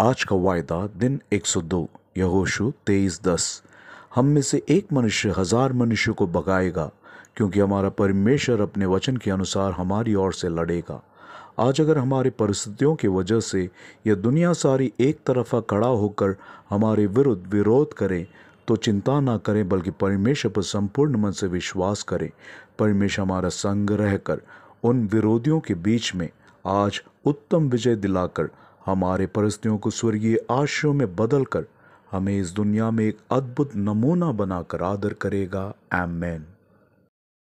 आज का वायदा दिन 102 यहोशु तेईस दस हम में से एक मनुष्य हजार मनुष्य को बगाएगा क्योंकि हमारा परमेश्वर अपने वचन के अनुसार हमारी ओर से लड़ेगा आज अगर हमारे परिस्थितियों की वजह से यह दुनिया सारी एक तरफा खड़ा होकर हमारे विरुद्ध विरोध करें तो चिंता ना करें बल्कि परमेश्वर पर संपूर्ण मन से विश्वास करें परमेश्वर हमारा संग रहकर उन विरोधियों के बीच में आज उत्तम विजय दिलाकर हमारे परिस्थितियों को स्वर्गीय आशयों में बदल कर हमें इस दुनिया में एक अद्भुत नमूना बनाकर आदर करेगा एम मैन